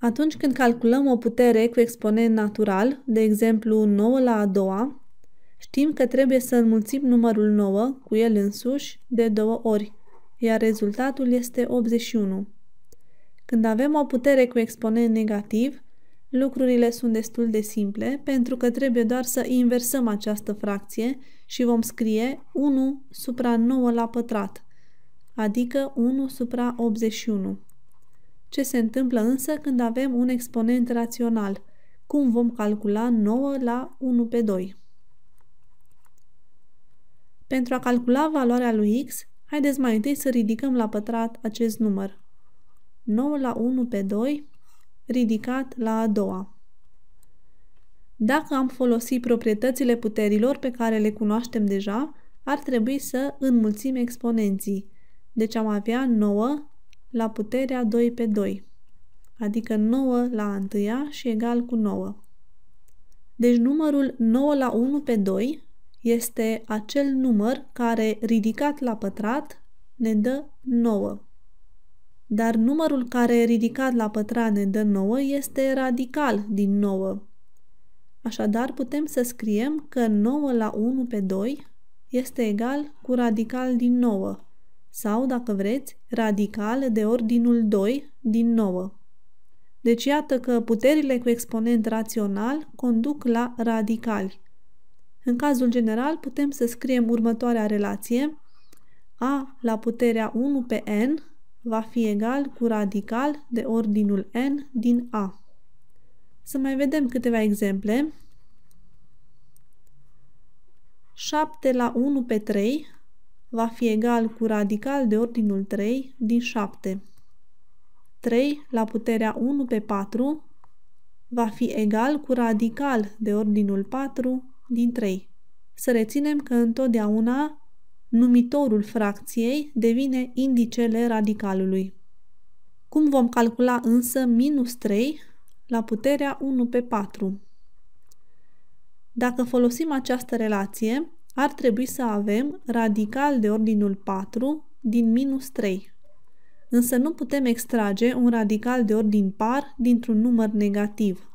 Atunci când calculăm o putere cu exponent natural, de exemplu 9 la a doua, știm că trebuie să înmulțim numărul 9 cu el însuși de două ori, iar rezultatul este 81. Când avem o putere cu exponent negativ, lucrurile sunt destul de simple pentru că trebuie doar să inversăm această fracție și vom scrie 1 supra 9 la pătrat, adică 1 supra 81. Ce se întâmplă însă când avem un exponent rațional? Cum vom calcula 9 la 1 pe 2? Pentru a calcula valoarea lui x, haideți mai întâi să ridicăm la pătrat acest număr. 9 la 1 pe 2 ridicat la a doua. Dacă am folosit proprietățile puterilor pe care le cunoaștem deja, ar trebui să înmulțim exponenții. Deci am avea 9 la puterea 2 pe 2, adică 9 la 1 și egal cu 9. Deci numărul 9 la 1 pe 2 este acel număr care, ridicat la pătrat, ne dă 9. Dar numărul care, ridicat la pătrat, ne dă 9 este radical din 9. Așadar, putem să scriem că 9 la 1 pe 2 este egal cu radical din 9, sau, dacă vreți, radicală de ordinul 2 din 9. Deci iată că puterile cu exponent rațional conduc la radicali. În cazul general putem să scriem următoarea relație a la puterea 1 pe n va fi egal cu radical de ordinul n din a. Să mai vedem câteva exemple. 7 la 1 pe 3 va fi egal cu radical de ordinul 3 din 7. 3 la puterea 1 pe 4 va fi egal cu radical de ordinul 4 din 3. Să reținem că întotdeauna numitorul fracției devine indicele radicalului. Cum vom calcula însă minus 3 la puterea 1 pe 4? Dacă folosim această relație, ar trebui să avem radical de ordinul 4 din minus 3. Însă nu putem extrage un radical de ordin par dintr-un număr negativ.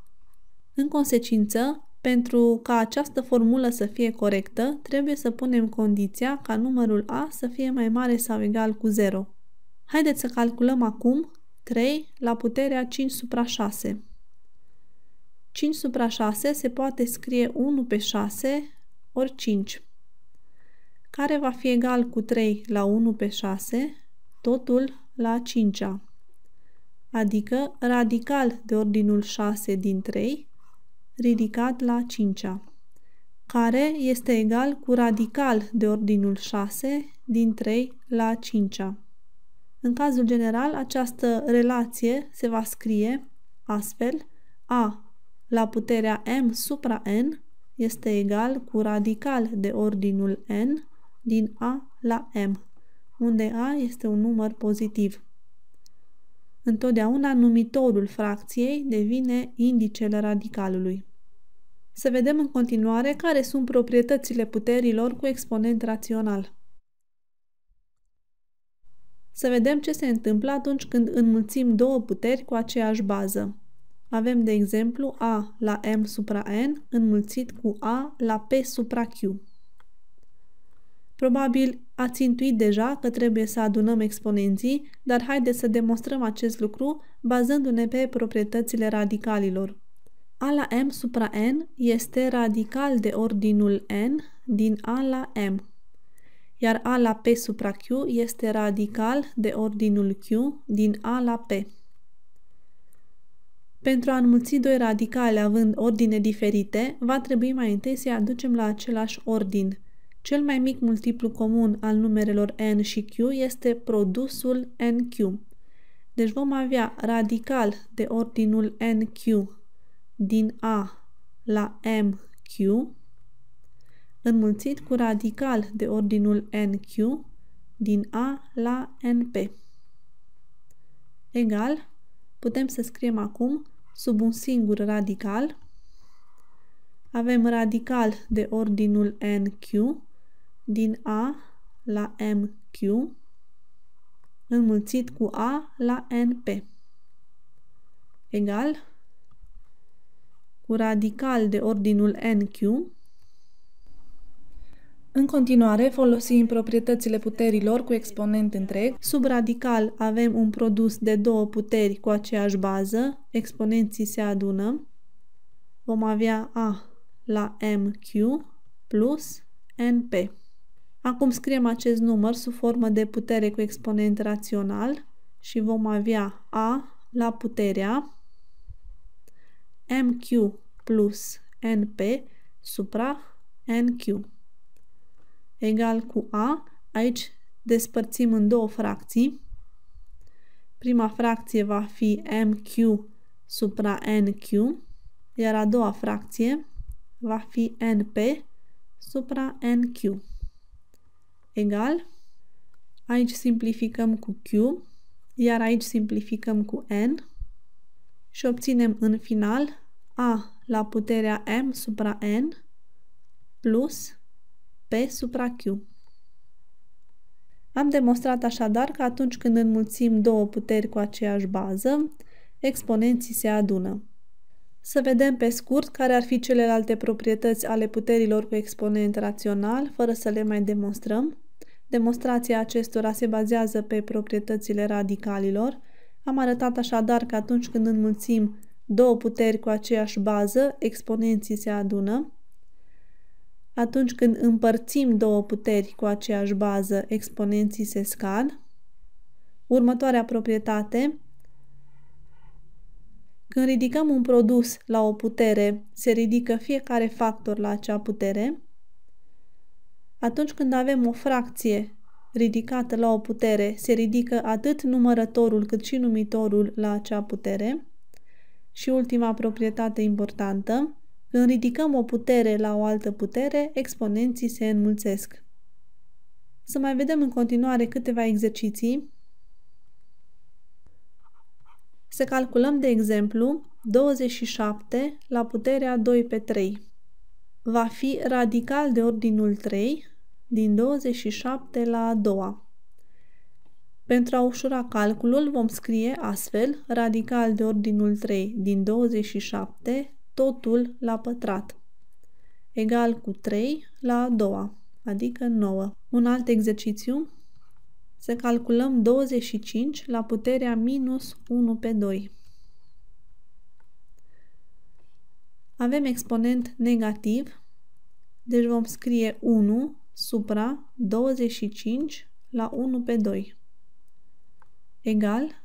În consecință, pentru ca această formulă să fie corectă, trebuie să punem condiția ca numărul a să fie mai mare sau egal cu 0. Haideți să calculăm acum 3 la puterea 5 supra 6. 5 supra 6 se poate scrie 1 pe 6 ori 5, care va fi egal cu 3 la 1 pe 6, totul la 5-a, adică radical de ordinul 6 din 3, ridicat la 5-a, care este egal cu radical de ordinul 6 din 3 la 5-a. În cazul general, această relație se va scrie astfel a la puterea m supra n este egal cu radical de ordinul n din A la M, unde A este un număr pozitiv. Întotdeauna numitorul fracției devine indicele radicalului. Să vedem în continuare care sunt proprietățile puterilor cu exponent rațional. Să vedem ce se întâmplă atunci când înmulțim două puteri cu aceeași bază. Avem, de exemplu, A la M supra N înmulțit cu A la P supra Q. Probabil ați intuit deja că trebuie să adunăm exponenții, dar haideți să demonstrăm acest lucru bazându-ne pe proprietățile radicalilor. A la M supra N este radical de ordinul N din A la M, iar A la P supra Q este radical de ordinul Q din A la P. Pentru a înmulți doi radicale având ordine diferite, va trebui mai întâi să-i aducem la același ordin. Cel mai mic multiplu comun al numerelor n și q este produsul nq. Deci vom avea radical de ordinul nq din A la mq înmulțit cu radical de ordinul nq din A la np. Egal, putem să scriem acum sub un singur radical. Avem radical de ordinul NQ din A la MQ înmulțit cu A la NP egal cu radical de ordinul NQ în continuare, folosim proprietățile puterilor cu exponent întreg. Sub radical avem un produs de două puteri cu aceeași bază, exponenții se adună. Vom avea A la MQ plus NP. Acum scriem acest număr sub formă de putere cu exponent rațional și vom avea A la puterea MQ plus NP supra NQ egal cu A. Aici despărțim în două fracții. Prima fracție va fi MQ supra NQ, iar a doua fracție va fi NP supra NQ. Egal. Aici simplificăm cu Q, iar aici simplificăm cu N și obținem în final A la puterea M supra N plus P supra Q. Am demonstrat așadar că atunci când înmulțim două puteri cu aceeași bază, exponenții se adună. Să vedem pe scurt care ar fi celelalte proprietăți ale puterilor cu exponent rațional, fără să le mai demonstrăm. Demonstrația acestora se bazează pe proprietățile radicalilor. Am arătat așadar că atunci când înmulțim două puteri cu aceeași bază, exponenții se adună. Atunci când împărțim două puteri cu aceeași bază, exponenții se scad. Următoarea proprietate. Când ridicăm un produs la o putere, se ridică fiecare factor la acea putere. Atunci când avem o fracție ridicată la o putere, se ridică atât numărătorul cât și numitorul la acea putere. Și ultima proprietate importantă, când ridicăm o putere la o altă putere, exponenții se înmulțesc. Să mai vedem în continuare câteva exerciții. Să calculăm, de exemplu, 27 la puterea 2 pe 3. Va fi radical de ordinul 3 din 27 la a doua. Pentru a ușura calculul vom scrie astfel radical de ordinul 3 din 27 totul la pătrat, egal cu 3 la a doua, adică 9. Un alt exercițiu, să calculăm 25 la puterea minus 1 pe 2. Avem exponent negativ, deci vom scrie 1 supra 25 la 1 pe 2 egal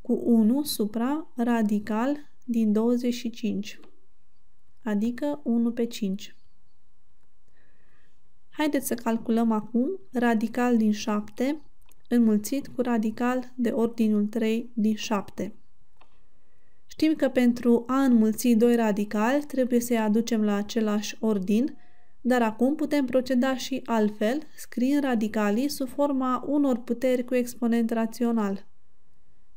cu 1 supra radical din 25 adică 1 pe 5. Haideți să calculăm acum radical din 7 înmulțit cu radical de ordinul 3 din 7. Știm că pentru a înmulți 2 radicali trebuie să-i aducem la același ordin, dar acum putem proceda și altfel, scriind radicalii sub forma unor puteri cu exponent rațional.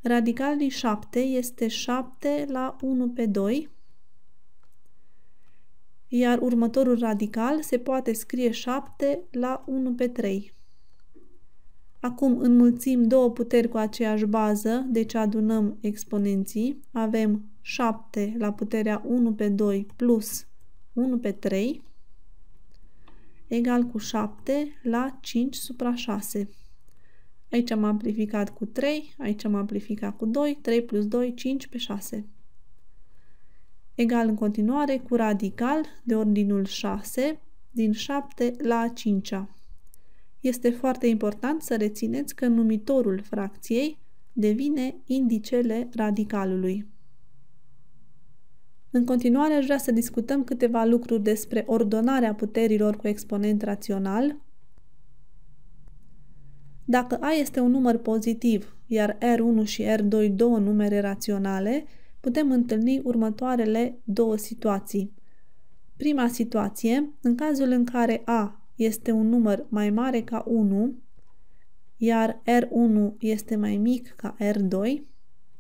Radical din 7 este 7 la 1 pe 2, iar următorul radical se poate scrie 7 la 1 pe 3. Acum înmulțim două puteri cu aceeași bază, deci adunăm exponenții. Avem 7 la puterea 1 pe 2 plus 1 pe 3 egal cu 7 la 5 supra 6. Aici am amplificat cu 3, aici am amplificat cu 2, 3 plus 2, 5 pe 6 egal în continuare cu radical de ordinul 6 din 7 la 5 -a. Este foarte important să rețineți că numitorul fracției devine indicele radicalului. În continuare, aș vrea să discutăm câteva lucruri despre ordonarea puterilor cu exponent rațional. Dacă A este un număr pozitiv, iar R1 și R2 două numere raționale, putem întâlni următoarele două situații. Prima situație, în cazul în care A este un număr mai mare ca 1, iar R1 este mai mic ca R2,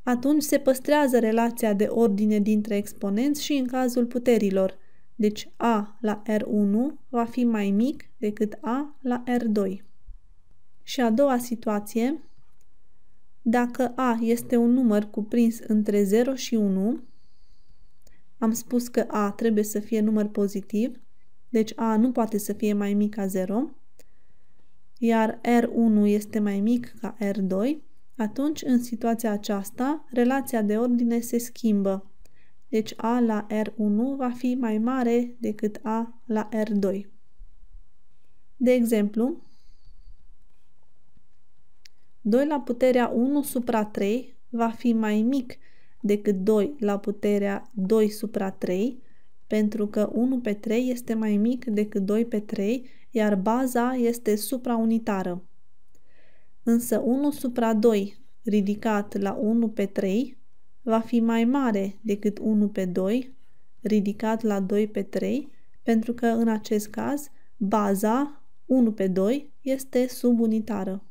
atunci se păstrează relația de ordine dintre exponenți și în cazul puterilor. Deci A la R1 va fi mai mic decât A la R2. Și a doua situație, dacă A este un număr cuprins între 0 și 1, am spus că A trebuie să fie număr pozitiv, deci A nu poate să fie mai mic ca 0, iar R1 este mai mic ca R2, atunci în situația aceasta relația de ordine se schimbă. Deci A la R1 va fi mai mare decât A la R2. De exemplu, 2 la puterea 1 supra 3 va fi mai mic decât 2 la puterea 2 supra 3, pentru că 1 pe 3 este mai mic decât 2 pe 3, iar baza este supraunitară. Însă 1 supra 2 ridicat la 1 pe 3 va fi mai mare decât 1 pe 2 ridicat la 2 pe 3, pentru că în acest caz baza 1 pe 2 este subunitară.